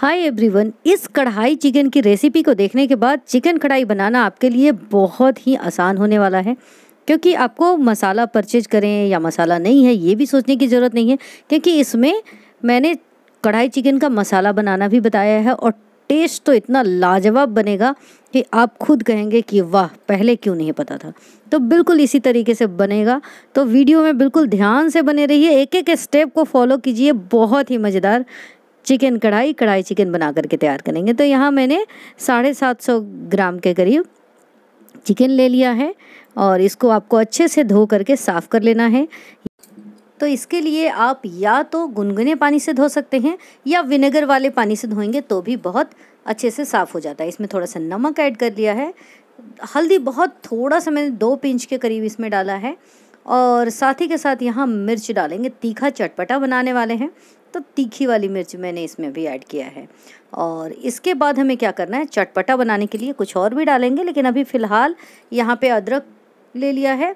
hi everyone इस कढ़ाई chicken की रेसिपी को देखने के बाद चिकन कढ़ाई बनाना आपके लिए बहुत ही आसान होने वाला है क्योंकि आपको मसाला परचेज करें या मसाला नहीं है ये भी सोचने की ज़रूरत नहीं है क्योंकि इसमें मैंने कढ़ाई चिकन का मसाला बनाना भी बताया है और टेस्ट तो इतना लाजवाब बनेगा कि आप खुद कहेंगे कि वाह पहले क्यों नहीं पता था तो बिल्कुल इसी तरीके से बनेगा तो वीडियो में बिल्कुल ध्यान से बने रहिए एक एक स्टेप को फॉलो कीजिए बहुत ही मज़ेदार चिकन कढ़ाई कढ़ाई चिकन बना करके तैयार करेंगे तो यहाँ मैंने साढ़े सात सौ ग्राम के करीब चिकन ले लिया है और इसको आपको अच्छे से धो करके साफ़ कर लेना है तो इसके लिए आप या तो गुनगुने पानी से धो सकते हैं या विनेगर वाले पानी से धोएंगे तो भी बहुत अच्छे से साफ़ हो जाता है इसमें थोड़ा सा नमक ऐड कर लिया है हल्दी बहुत थोड़ा सा मैंने दो पिंच के करीब इसमें डाला है और साथ ही के साथ यहाँ मिर्च डालेंगे तीखा चटपटा बनाने वाले हैं तो तीखी वाली मिर्च मैंने इसमें भी ऐड किया है और इसके बाद हमें क्या करना है चटपटा बनाने के लिए कुछ और भी डालेंगे लेकिन अभी फ़िलहाल यहाँ पे अदरक ले लिया है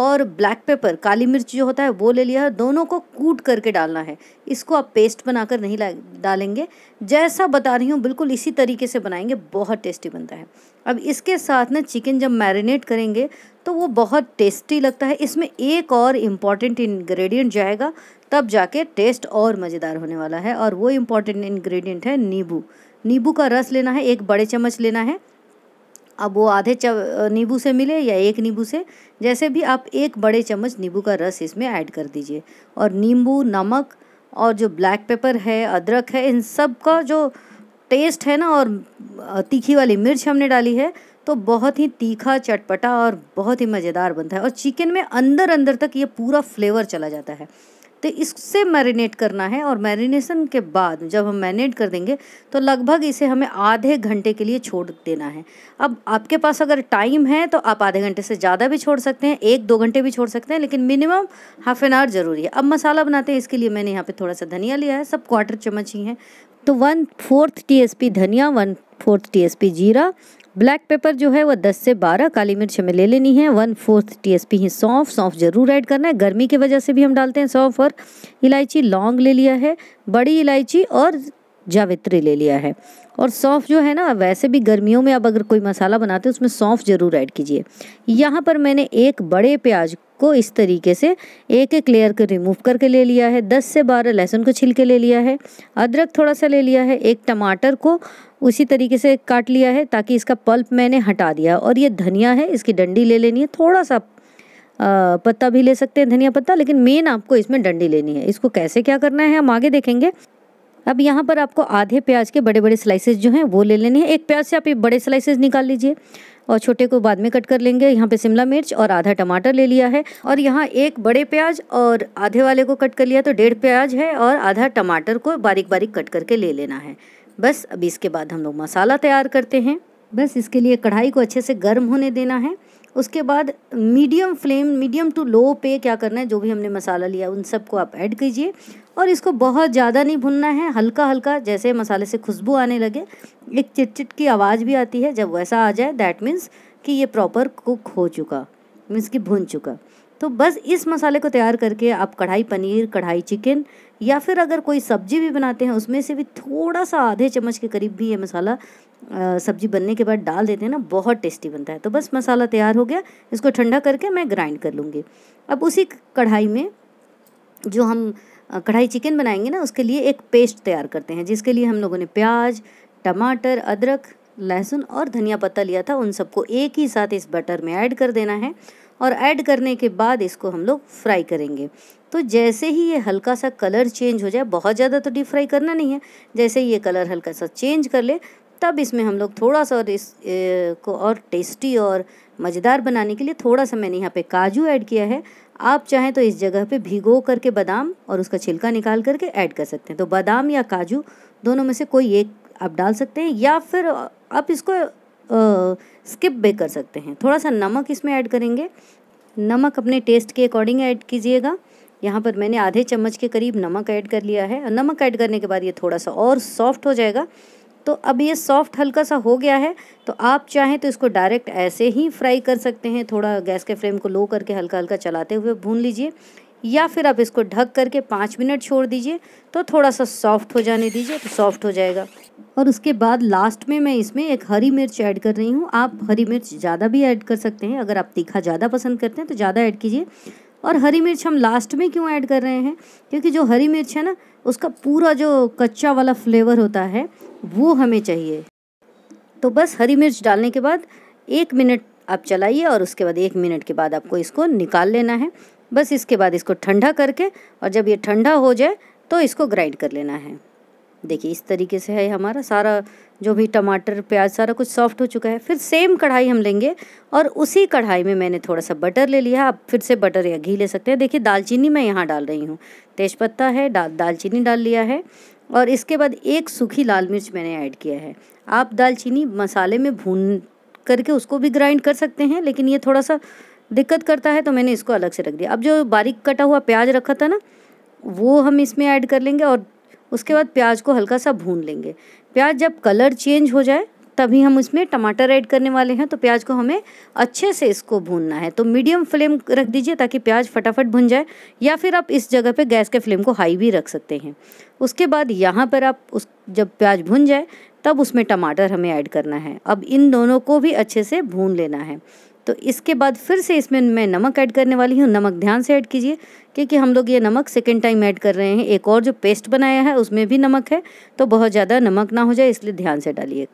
और ब्लैक पेपर काली मिर्च जो होता है वो ले लिया है दोनों को कूट करके डालना है इसको आप पेस्ट बनाकर नहीं डालेंगे जैसा बता रही हूँ बिल्कुल इसी तरीके से बनाएंगे बहुत टेस्टी बनता है अब इसके साथ ना चिकन जब मैरिनेट करेंगे तो वो बहुत टेस्टी लगता है इसमें एक और इम्पॉर्टेंट इन्ग्रेडियंट जाएगा तब जाके टेस्ट और मज़ेदार होने वाला है और वो इम्पॉर्टेंट इन्ग्रीडियंट है नींबू नींबू का रस लेना है एक बड़े चम्मच लेना है अब वो आधे नींबू से मिले या एक नींबू से जैसे भी आप एक बड़े चम्मच नींबू का रस इसमें ऐड कर दीजिए और नींबू नमक और जो ब्लैक पेपर है अदरक है इन सब का जो टेस्ट है ना और तीखी वाली मिर्च हमने डाली है तो बहुत ही तीखा चटपटा और बहुत ही मज़ेदार बनता है और चिकन में अंदर अंदर तक ये पूरा फ्लेवर चला जाता है तो इससे मैरिनेट करना है और मैरिनेशन के बाद जब हम मैरिनेट कर देंगे तो लगभग इसे हमें आधे घंटे के लिए छोड़ देना है अब आपके पास अगर टाइम है तो आप आधे घंटे से ज़्यादा भी छोड़ सकते हैं एक दो घंटे भी छोड़ सकते हैं लेकिन मिनिमम हाफ एन आवर ज़रूरी है अब मसाला बनाते हैं इसके लिए मैंने यहाँ पर थोड़ा सा धनिया लिया है सब क्वार्टर चम्मच ही है तो वन फोर्थ टी धनिया वन फोर्थ टी जीरा ब्लैक पेपर जो है वो 10 से 12 काली मिर्च हमें ले लेनी है one fourth T S P ही सौंफ सौंफ जरूर ऐड करना है गर्मी की वजह से भी हम डालते हैं सौंफ और इलायची लौंग ले लिया है बड़ी इलायची और जावित्री ले लिया है और सौंफ जो है ना वैसे भी गर्मियों में अब अगर कोई मसाला बनाते हैं उसमें सौंफ ज़रूर ऐड कीजिए यहाँ पर मैंने एक बड़े प्याज को इस तरीके से एक एक लेयर को रिमूव करके ले लिया है दस से बारह लहसुन को छिलके ले लिया है अदरक थोड़ा सा ले लिया है एक टमाटर को उसी तरीके से काट लिया है ताकि इसका पल्प मैंने हटा दिया और ये धनिया है इसकी डंडी ले लेनी है थोड़ा सा पत्ता भी ले सकते हैं धनिया पत्ता लेकिन मेन आपको इसमें डंडी लेनी है इसको कैसे क्या करना है हम आगे देखेंगे अब यहाँ पर आपको आधे प्याज के बड़े बड़े स्लाइसेस जो हैं वो ले लेने हैं एक प्याज से आप ये बड़े स्लाइसेस निकाल लीजिए और छोटे को बाद में कट कर लेंगे यहाँ पे शिमला मिर्च और आधा टमाटर ले लिया है और यहाँ एक बड़े प्याज और आधे वाले को कट कर लिया तो डेढ़ प्याज है और आधा टमाटर को बारीक बारीक कट करके ले लेना है बस अब इसके बाद हम लोग मसाला तैयार करते हैं बस इसके लिए कढ़ाई को अच्छे से गर्म होने देना है उसके बाद medium flame medium to low पे क्या करना है जो भी हमने मसाला लिया उन सबको आप ऐड कीजिए और इसको बहुत ज़्यादा नहीं भुनना है हल्का हल्का जैसे मसाले से खुशबू आने लगे एक चिटचिट की आवाज़ भी आती है जब वैसा आ जाए दैट मीन्स कि ये प्रॉपर कुक हो चुका मीन्स कि भून चुका तो बस इस मसाले को तैयार करके आप कढ़ाई पनीर कढ़ाई चिकन या फिर अगर कोई सब्जी भी बनाते हैं उसमें से भी थोड़ा सा आधे चम्मच के करीब भी ये मसाला सब्जी बनने के बाद डाल देते हैं ना बहुत टेस्टी बनता है तो बस मसाला तैयार हो गया इसको ठंडा करके मैं ग्राइंड कर लूँगी अब उसी कढ़ाई में जो हम कढ़ाई चिकन बनाएंगे ना उसके लिए एक पेस्ट तैयार करते हैं जिसके लिए हम लोगों ने प्याज टमाटर अदरक लहसुन और धनिया पत्ता लिया था उन सबको एक ही साथ इस बटर में ऐड कर देना है और ऐड करने के बाद इसको हम लोग फ्राई करेंगे तो जैसे ही ये हल्का सा कलर चेंज हो जाए बहुत ज़्यादा तो डीप फ्राई करना नहीं है जैसे ही ये कलर हल्का सा चेंज कर ले तब इसमें हम लोग थोड़ा सा और इस ए, को और टेस्टी और मज़ेदार बनाने के लिए थोड़ा सा मैंने यहाँ पे काजू ऐड किया है आप चाहें तो इस जगह पे भिगो करके बादाम और उसका छिलका निकाल करके ऐड कर सकते हैं तो बादाम या काजू दोनों में से कोई एक आप डाल सकते हैं या फिर आप इसको स्किप भी कर सकते हैं थोड़ा सा नमक इसमें ऐड करेंगे नमक अपने टेस्ट के अकॉर्डिंग ऐड कीजिएगा यहाँ पर मैंने आधे चम्मच के करीब नमक ऐड कर लिया है नमक ऐड करने के बाद ये थोड़ा सा और सॉफ्ट हो जाएगा तो अब ये सॉफ्ट हल्का सा हो गया है तो आप चाहें तो इसको डायरेक्ट ऐसे ही फ्राई कर सकते हैं थोड़ा गैस के फ्लेम को लो करके हल्का हल्का चलाते हुए भून लीजिए या फिर आप इसको ढक करके पाँच मिनट छोड़ दीजिए तो थोड़ा सा सॉफ्ट हो जाने दीजिए तो सॉफ्ट हो जाएगा और उसके बाद लास्ट में मैं इसमें एक हरी मिर्च ऐड कर रही हूँ आप हरी मिर्च ज़्यादा भी ऐड कर सकते हैं अगर आप तीखा ज़्यादा पसंद करते हैं तो ज़्यादा ऐड कीजिए और हरी मिर्च हम लास्ट में क्यों ऐड कर रहे हैं क्योंकि जो हरी मिर्च है ना उसका पूरा जो कच्चा वाला फ्लेवर होता है वो हमें चाहिए तो बस हरी मिर्च डालने के बाद एक मिनट आप चलाइए और उसके बाद एक मिनट के बाद आपको इसको निकाल लेना है बस इसके बाद इसको ठंडा करके और जब ये ठंडा हो जाए तो इसको ग्राइंड कर लेना है देखिए इस तरीके से है हमारा सारा जो भी टमाटर प्याज सारा कुछ सॉफ्ट हो चुका है फिर सेम कढ़ाई हम लेंगे और उसी कढ़ाई में मैंने थोड़ा सा बटर ले लिया आप फिर से बटर या घी ले सकते हैं देखिए दालचीनी मैं यहाँ डाल रही हूँ तेज़पत्ता है डाल दालचीनी डाल लिया है और इसके बाद एक सूखी लाल मिर्च मैंने ऐड किया है आप दालचीनी मसाले में भून करके उसको भी ग्राइंड कर सकते हैं लेकिन ये थोड़ा सा दिक्कत करता है तो मैंने इसको अलग से रख दिया अब जो बारीक कटा हुआ प्याज रखा था ना वो हम इसमें ऐड कर लेंगे और उसके बाद प्याज को हल्का सा भून लेंगे प्याज जब कलर चेंज हो जाए तभी हम इसमें टमाटर ऐड करने वाले हैं तो प्याज को हमें अच्छे से इसको भूनना है तो मीडियम फ्लेम रख दीजिए ताकि प्याज फटाफट भुन जाए या फिर आप इस जगह पे गैस के फ्लेम को हाई भी रख सकते हैं उसके बाद यहाँ पर आप उस जब प्याज भुन जाए तब उसमें टमाटर हमें ऐड करना है अब इन दोनों को भी अच्छे से भून लेना है तो इसके बाद फिर से इसमें मैं नमक ऐड करने वाली हूँ नमक ध्यान से ऐड कीजिए क्योंकि हम लोग ये नमक सेकेंड टाइम ऐड कर रहे हैं एक और जो पेस्ट बनाया है उसमें भी नमक है तो बहुत ज़्यादा नमक ना हो जाए इसलिए ध्यान से डालिए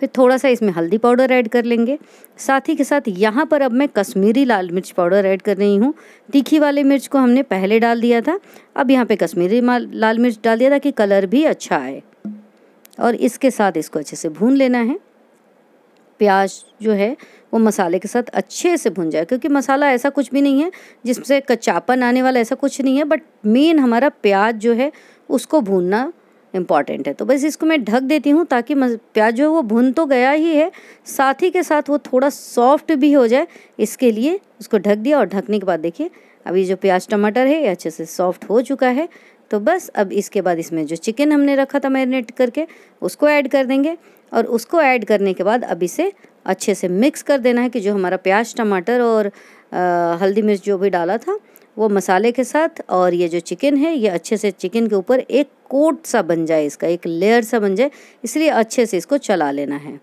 फिर थोड़ा सा इसमें हल्दी पाउडर ऐड कर लेंगे साथ ही के साथ यहाँ पर अब मैं कश्मीरी लाल मिर्च पाउडर ऐड कर रही हूँ तीखी वाले मिर्च को हमने पहले डाल दिया था अब यहाँ पे कश्मीरी लाल मिर्च डाल दिया ताकि कलर भी अच्छा आए और इसके साथ इसको अच्छे से भून लेना है प्याज जो है वो मसाले के साथ अच्छे से भुन जाए क्योंकि मसाला ऐसा कुछ भी नहीं है जिससे कच्चापन आने वाला ऐसा कुछ नहीं है बट मेन हमारा प्याज जो है उसको भूनना इम्पॉर्टेंट है तो बस इसको मैं ढक देती हूँ ताकि प्याज जो है वो भुन तो गया ही है साथ ही के साथ वो थोड़ा सॉफ्ट भी हो जाए इसके लिए उसको ढक दिया और ढकने के बाद देखिए अभी जो प्याज टमाटर है ये अच्छे से सॉफ्ट हो चुका है तो बस अब इसके बाद इसमें जो चिकन हमने रखा था मैरिनेट करके उसको ऐड कर देंगे और उसको ऐड करने के बाद अब इसे अच्छे से मिक्स कर देना है कि जो हमारा प्याज टमाटर और आ, हल्दी मिर्च जो भी डाला था वो मसाले के साथ और ये जो चिकन है ये अच्छे से चिकन के ऊपर एक कोट सा बन जाए इसका एक लेयर सा बन जाए इसलिए अच्छे से इसको चला लेना है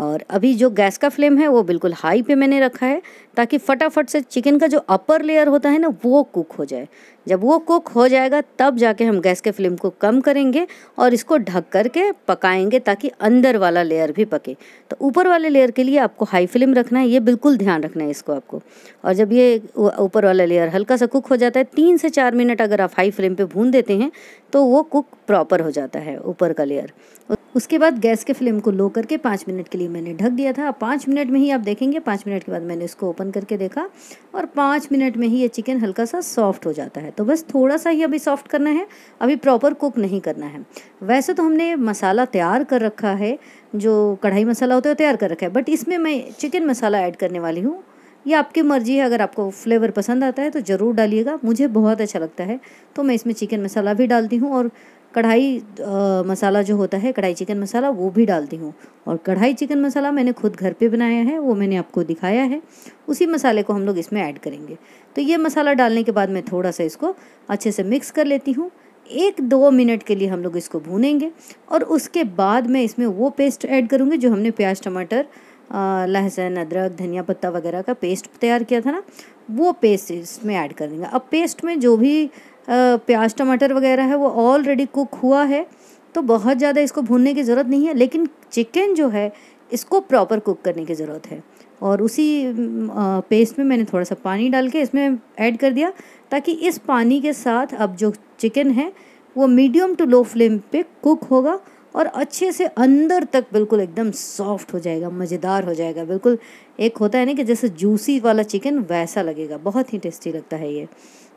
और अभी जो गैस का फ्लेम है वो बिल्कुल हाई पे मैंने रखा है ताकि फटाफट से चिकन का जो अपर लेयर होता है ना वो कुक हो जाए जब वो कुक हो जाएगा तब जाके हम गैस के फ्लेम को कम करेंगे और इसको ढक करके पकाएंगे ताकि अंदर वाला लेयर भी पके तो ऊपर वाले लेयर के लिए आपको हाई फ्लेम रखना है ये बिल्कुल ध्यान रखना है इसको आपको और जब ये ऊपर वाला लेयर हल्का सा कुक हो जाता है तीन से चार मिनट अगर आप हाई फ्लेम पर भून देते हैं तो वो कुक प्रॉपर हो जाता है ऊपर का लेयर उसके बाद गैस के फ्लेम को लो करके पाँच मिनट के लिए मैंने ढक दिया था पाँच मिनट में ही आप देखेंगे पाँच मिनट के बाद मैंने इसको ओपन करके देखा और पाँच मिनट में ही ये चिकन हल्का सा सॉफ्ट हो जाता है तो बस थोड़ा सा ही अभी सॉफ्ट करना है अभी प्रॉपर कुक नहीं करना है वैसे तो हमने मसाला तैयार कर रखा है जो कढ़ाई मसाला होता है तैयार कर रखा है बट इसमें मैं चिकन मसाला ऐड करने वाली हूँ ये आपकी मर्जी है अगर आपको फ्लेवर पसंद आता है तो ज़रूर डालिएगा मुझे बहुत अच्छा लगता है तो मैं इसमें चिकन मसाला भी डालती हूँ और कढ़ाई मसाला जो होता है कढ़ाई चिकन मसाला वो भी डालती हूँ और कढ़ाई चिकन मसाला मैंने खुद घर पे बनाया है वो मैंने आपको दिखाया है उसी मसाले को हम लोग इसमें ऐड करेंगे तो ये मसाला डालने के बाद मैं थोड़ा सा इसको अच्छे से मिक्स कर लेती हूँ एक दो मिनट के लिए हम लोग इसको भूनेंगे और उसके बाद मैं इसमें वो पेस्ट ऐड करूँगी जो हमने प्याज टमाटर लहसुन अदरक धनिया पत्ता वगैरह का पेस्ट तैयार किया था ना वो पेस्ट इसमें ऐड कर देंगे अब पेस्ट में जो भी प्याज टमाटर वगैरह है वो ऑलरेडी कुक हुआ है तो बहुत ज़्यादा इसको भूनने की ज़रूरत नहीं है लेकिन चिकन जो है इसको प्रॉपर कुक करने की ज़रूरत है और उसी पेस्ट में मैंने थोड़ा सा पानी डाल के इसमें ऐड कर दिया ताकि इस पानी के साथ अब जो चिकन है वो मीडियम टू लो फ्लेम पे कुक होगा और अच्छे से अंदर तक बिल्कुल एकदम सॉफ्ट हो जाएगा मज़ेदार हो जाएगा बिल्कुल एक होता है ना कि जैसे जूसी वाला चिकन वैसा लगेगा बहुत ही टेस्टी लगता है ये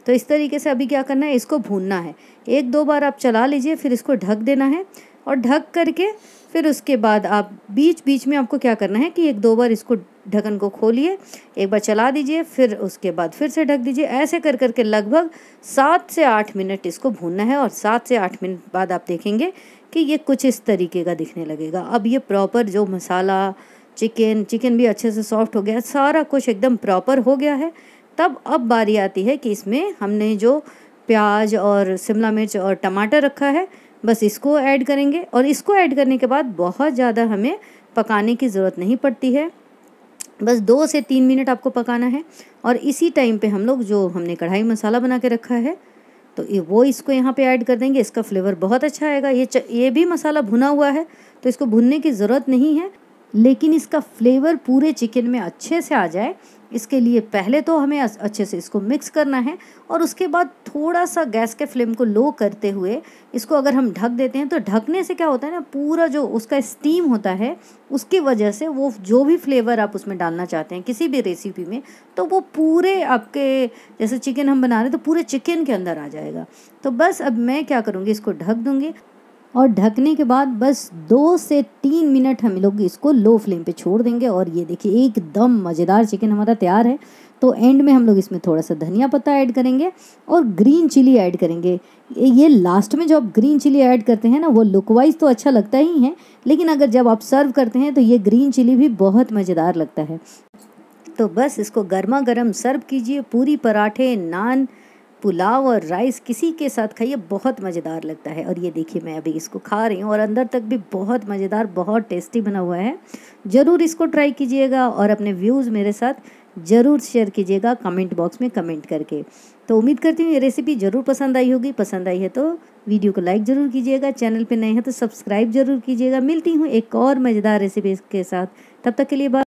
तो इस तरीके से अभी क्या करना है इसको भूनना है एक दो बार आप चला लीजिए फिर इसको ढक देना है और ढक करके फिर उसके बाद आप बीच बीच में आपको क्या करना है कि एक दो बार इसको ढक्कन को खोलिए एक बार चला दीजिए फिर उसके बाद फिर से ढक दीजिए ऐसे कर करके लगभग सात से आठ मिनट इसको भूनना है और सात से आठ मिनट बाद आप देखेंगे कि ये कुछ इस तरीके का दिखने लगेगा अब ये प्रॉपर जो मसाला चिकन चिकन भी अच्छे से सॉफ्ट हो गया सारा कुछ एकदम प्रॉपर हो गया है तब अब बारी आती है कि इसमें हमने जो प्याज और शिमला मिर्च और टमाटर रखा है बस इसको ऐड करेंगे और इसको ऐड करने के बाद बहुत ज़्यादा हमें पकाने की ज़रूरत नहीं पड़ती है बस दो से तीन मिनट आपको पकाना है और इसी टाइम पे हम लोग जो हमने कढ़ाई मसाला बना के रखा है तो वो इसको यहाँ पे ऐड कर देंगे इसका फ्लेवर बहुत अच्छा आएगा ये च, ये भी मसाला भुना हुआ है तो इसको भुनने की ज़रूरत नहीं है लेकिन इसका फ्लेवर पूरे चिकन में अच्छे से आ जाए इसके लिए पहले तो हमें अच्छे से इसको मिक्स करना है और उसके बाद थोड़ा सा गैस के फ्लेम को लो करते हुए इसको अगर हम ढक देते हैं तो ढकने से क्या होता है ना पूरा जो उसका स्टीम होता है उसकी वजह से वो जो भी फ्लेवर आप उसमें डालना चाहते हैं किसी भी रेसिपी में तो वो पूरे आपके जैसे चिकन हम बना रहे तो पूरे चिकन के अंदर आ जाएगा तो बस अब मैं क्या करूँगी इसको ढक दूँगी और ढकने के बाद बस दो से तीन मिनट हम लोग इसको लो फ्लेम पे छोड़ देंगे और ये देखिए एकदम मज़ेदार चिकन हमारा तैयार है तो एंड में हम लोग इसमें थोड़ा सा धनिया पत्ता ऐड करेंगे और ग्रीन चिली ऐड करेंगे ये लास्ट में जो आप ग्रीन चिली ऐड करते हैं ना वो लुक वाइज तो अच्छा लगता ही है लेकिन अगर जब आप सर्व करते हैं तो ये ग्रीन चिली भी बहुत मज़ेदार लगता है तो बस इसको गर्मा गर्म सर्व कीजिए पूरी पराठे नान पुलाव और राइस किसी के साथ खाइए बहुत मज़ेदार लगता है और ये देखिए मैं अभी इसको खा रही हूँ और अंदर तक भी बहुत मज़ेदार बहुत टेस्टी बना हुआ है ज़रूर इसको ट्राई कीजिएगा और अपने व्यूज़ मेरे साथ ज़रूर शेयर कीजिएगा कमेंट बॉक्स में कमेंट करके तो उम्मीद करती हूँ ये रेसिपी ज़रूर पसंद आई होगी पसंद आई है तो वीडियो को लाइक ज़रूर कीजिएगा चैनल पर नए हैं तो सब्सक्राइब ज़रूर कीजिएगा मिलती हूँ एक और मज़ेदार रेसिपी के साथ तब तक के लिए बात